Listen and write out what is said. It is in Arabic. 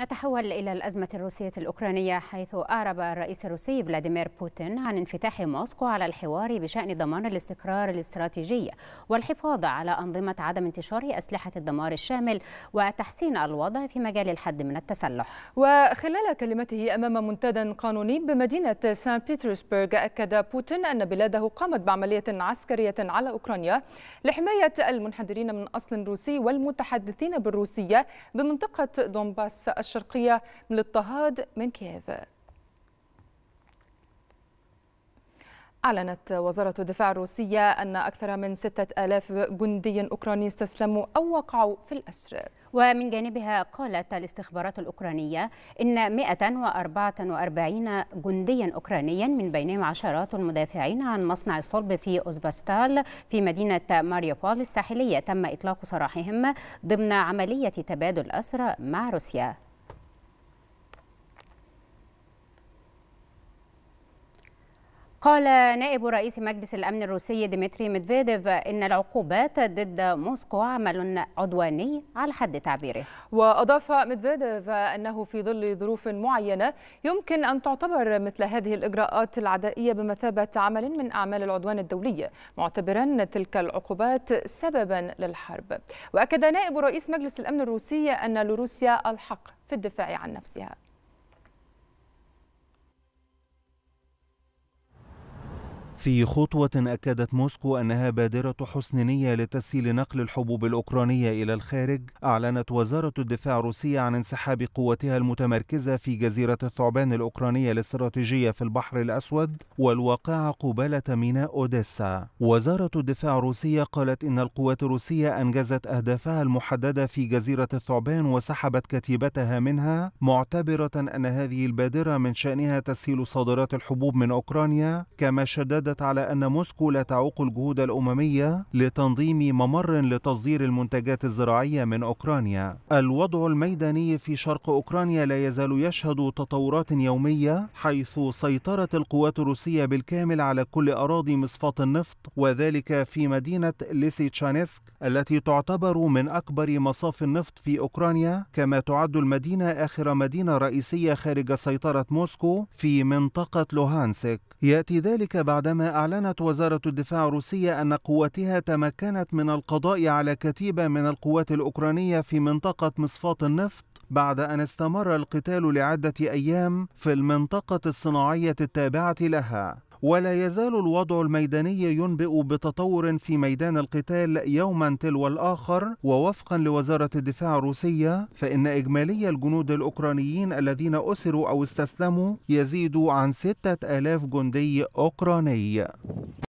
نتحول إلى الأزمة الروسية الأوكرانية حيث أعرب الرئيس الروسي فلاديمير بوتين عن انفتاح موسكو على الحوار بشأن ضمان الاستقرار الاستراتيجي والحفاظ على أنظمة عدم انتشار أسلحة الدمار الشامل وتحسين الوضع في مجال الحد من التسلح وخلال كلمته أمام منتدى قانوني بمدينة سان بيترسبرغ أكد بوتين أن بلاده قامت بعملية عسكرية على أوكرانيا لحماية المنحدرين من أصل روسي والمتحدثين بالروسية بمنطقة دونباس الشرقية من الاضطهاد من كييف أعلنت وزارة الدفاع الروسية أن أكثر من 6000 جندي أوكراني استسلموا أو وقعوا في الأسر ومن جانبها قالت الاستخبارات الأوكرانية إن 144 جنديا أوكرانيا من بينهم عشرات المدافعين عن مصنع الصلب في أوزباستال في مدينة ماريوبول الساحلية تم إطلاق سراحهم ضمن عملية تبادل أسرى مع روسيا قال نائب رئيس مجلس الأمن الروسي ديمتري ميدفيديف إن العقوبات ضد موسكو عمل عدواني على حد تعبيره وأضاف ميدفيديف أنه في ظل ظروف معينة يمكن أن تعتبر مثل هذه الإجراءات العدائية بمثابة عمل من أعمال العدوان الدولي معتبرا تلك العقوبات سببا للحرب وأكد نائب رئيس مجلس الأمن الروسي أن لروسيا الحق في الدفاع عن نفسها في خطوة أكدت موسكو أنها بادرة حسن نية لتسهيل نقل الحبوب الأوكرانية إلى الخارج، أعلنت وزارة الدفاع الروسية عن انسحاب قوتها المتمركزة في جزيرة الثعبان الأوكرانية الاستراتيجية في البحر الأسود والواقعة قبالة ميناء أوديسا. وزارة الدفاع الروسية قالت إن القوات الروسية أنجزت أهدافها المحددة في جزيرة الثعبان وسحبت كتيبتها منها، معتبرة أن هذه البادرة من شأنها تسهيل صادرات الحبوب من أوكرانيا، كما شددت أكدت على أن موسكو لا تعوق الجهود الأممية لتنظيم ممر لتصدير المنتجات الزراعية من أوكرانيا. الوضع الميداني في شرق أوكرانيا لا يزال يشهد تطورات يومية حيث سيطرت القوات الروسية بالكامل على كل أراضي مصفاة النفط وذلك في مدينة ليسيتشانسك التي تعتبر من أكبر مصاف النفط في أوكرانيا كما تعد المدينة آخر مدينة رئيسية خارج سيطرة موسكو في منطقة لوهانسك. يأتي ذلك بعدما أعلنت وزارة الدفاع الروسية أن قواتها تمكنت من القضاء على كتيبة من القوات الأوكرانية في منطقة مصفاة النفط بعد أن استمر القتال لعدة أيام في المنطقة الصناعية التابعة لها ولا يزال الوضع الميداني ينبئ بتطور في ميدان القتال يوما تلو الآخر ووفقا لوزارة الدفاع الروسية فإن إجمالي الجنود الأوكرانيين الذين أسروا أو استسلموا يزيد عن 6000 جندي أوكراني